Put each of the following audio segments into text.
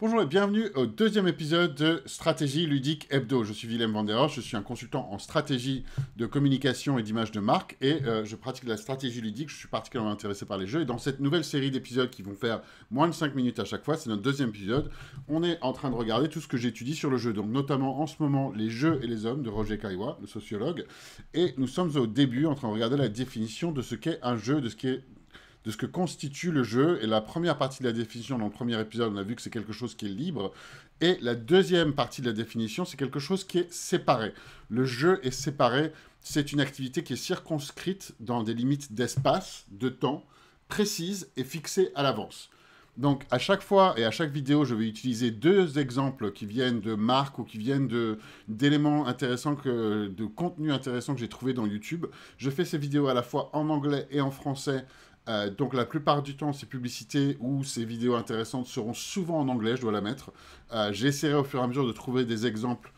Bonjour et bienvenue au deuxième épisode de Stratégie ludique hebdo. Je suis Willem van je suis un consultant en stratégie de communication et d'image de marque et euh, je pratique la stratégie ludique, je suis particulièrement intéressé par les jeux et dans cette nouvelle série d'épisodes qui vont faire moins de 5 minutes à chaque fois, c'est notre deuxième épisode, on est en train de regarder tout ce que j'étudie sur le jeu, donc notamment en ce moment les jeux et les hommes de Roger Caillois, le sociologue, et nous sommes au début en train de regarder la définition de ce qu'est un jeu, de ce qu'est de ce que constitue le jeu. Et la première partie de la définition, dans le premier épisode, on a vu que c'est quelque chose qui est libre. Et la deuxième partie de la définition, c'est quelque chose qui est séparé. Le jeu est séparé. C'est une activité qui est circonscrite dans des limites d'espace, de temps, précises et fixées à l'avance. Donc à chaque fois et à chaque vidéo, je vais utiliser deux exemples qui viennent de marques ou qui viennent d'éléments intéressants, que, de contenus intéressants que j'ai trouvé dans YouTube. Je fais ces vidéos à la fois en anglais et en français euh, donc la plupart du temps, ces publicités ou ces vidéos intéressantes seront souvent en anglais, je dois la mettre. Euh, j'essaierai au fur et à mesure de trouver des exemples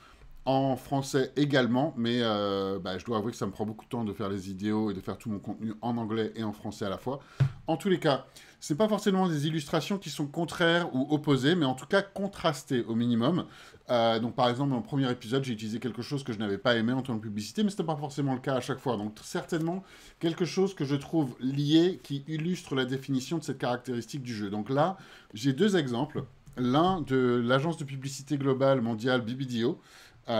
en français également, mais euh, bah, je dois avouer que ça me prend beaucoup de temps de faire les vidéos et de faire tout mon contenu en anglais et en français à la fois. En tous les cas, ce n'est pas forcément des illustrations qui sont contraires ou opposées, mais en tout cas contrastées au minimum. Euh, donc par exemple, dans le premier épisode, j'ai utilisé quelque chose que je n'avais pas aimé en tant que publicité, mais ce n'était pas forcément le cas à chaque fois. Donc certainement, quelque chose que je trouve lié, qui illustre la définition de cette caractéristique du jeu. Donc là, j'ai deux exemples. L'un de l'agence de publicité globale mondiale BBDO,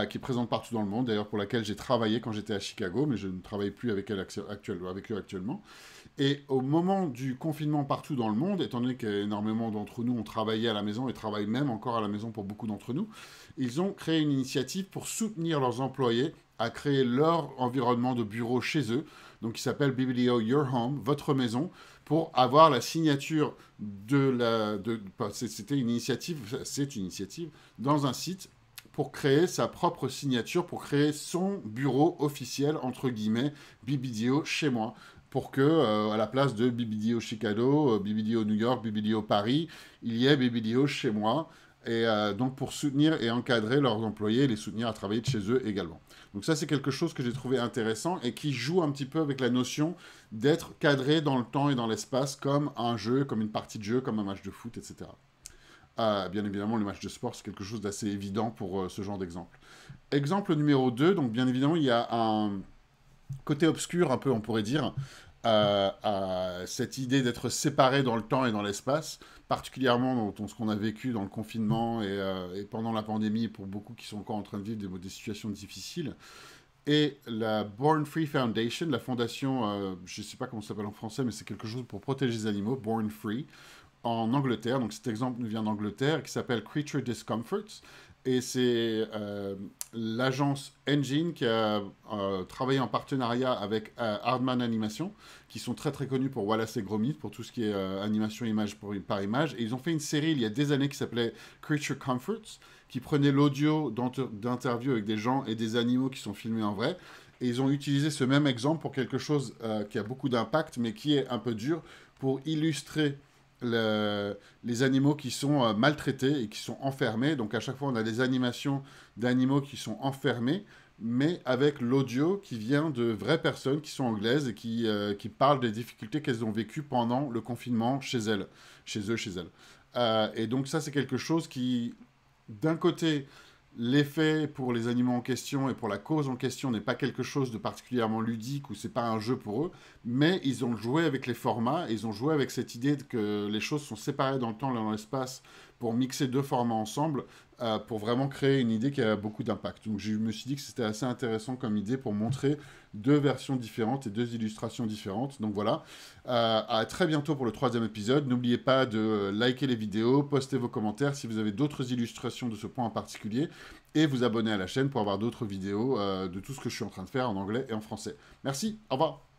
qui est présente partout dans le monde, d'ailleurs pour laquelle j'ai travaillé quand j'étais à Chicago, mais je ne travaille plus avec, elle avec eux actuellement. Et au moment du confinement partout dans le monde, étant donné qu'énormément d'entre nous ont travaillé à la maison et travaillent même encore à la maison pour beaucoup d'entre nous, ils ont créé une initiative pour soutenir leurs employés à créer leur environnement de bureau chez eux, donc qui s'appelle Biblio Your Home, votre maison, pour avoir la signature de la... C'était une initiative, c'est une initiative, dans un site pour créer sa propre signature, pour créer son bureau officiel, entre guillemets, Bibidio chez moi. Pour que, euh, à la place de Bibidio Chicago, euh, Bibidio New York, Bibidio Paris, il y ait Bibidio chez moi. Et euh, donc, pour soutenir et encadrer leurs employés les soutenir à travailler de chez eux également. Donc, ça, c'est quelque chose que j'ai trouvé intéressant et qui joue un petit peu avec la notion d'être cadré dans le temps et dans l'espace comme un jeu, comme une partie de jeu, comme un match de foot, etc. Ah, bien évidemment, le match de sport, c'est quelque chose d'assez évident pour euh, ce genre d'exemple. Exemple numéro 2, donc bien évidemment, il y a un côté obscur, un peu, on pourrait dire, à, cette idée d'être séparé dans le temps et dans l'espace, particulièrement dans, ce qu'on a vécu dans le confinement euh, et, pendant la pandémie, pour beaucoup qui sont encore en train de vivre des, situations difficiles. Et la Born Free Foundation, la fondation, euh, je ne sais pas comment ça s'appelle en français, mais c'est quelque chose pour protéger les animaux, Born Free, en Angleterre. Donc cet exemple nous vient d'Angleterre, qui s'appelle Creature Discomforts. Et c'est euh, l'agence Engine qui a euh, travaillé en partenariat avec euh, Hardman Animation, qui sont très très connus pour Wallace et Gromit, pour tout ce qui est animation image pour, par image. Et ils ont fait une série il y a des années qui s'appelait Creature Comforts, qui prenait l'audio d'interviews avec des gens et des animaux qui sont filmés en vrai. Et ils ont utilisé ce même exemple pour quelque chose qui a beaucoup d'impact, mais qui est un peu dur, pour illustrer le, les animaux qui sont euh, maltraités et qui sont enfermés. Donc à chaque fois, on a des animations d'animaux qui sont enfermés, mais avec l'audio qui vient de vraies personnes qui sont anglaises et qui, euh, qui parlent des difficultés qu'elles ont vécues pendant le confinement chez elles, chez eux, chez elles. Euh, et donc ça, c'est quelque chose qui, d'un côté, l'effet pour les animaux en question et pour la cause en question n'est pas quelque chose de particulièrement ludique ou c'est pas un jeu pour eux, mais ils ont joué avec les formats, ils ont joué avec cette idée que les choses sont séparées dans le temps et dans l'espace pour mixer deux formats ensemble euh, pour vraiment créer une idée qui a beaucoup d'impact. Donc je me suis dit que c'était assez intéressant comme idée pour montrer deux versions différentes et deux illustrations différentes. Donc voilà, euh, à très bientôt pour le troisième épisode. N'oubliez pas de liker les vidéos, poster vos commentaires si vous avez d'autres illustrations de ce point en particulier et vous abonner à la chaîne pour avoir d'autres vidéos euh, de tout ce que je suis en train de faire en anglais et en français. Merci, au revoir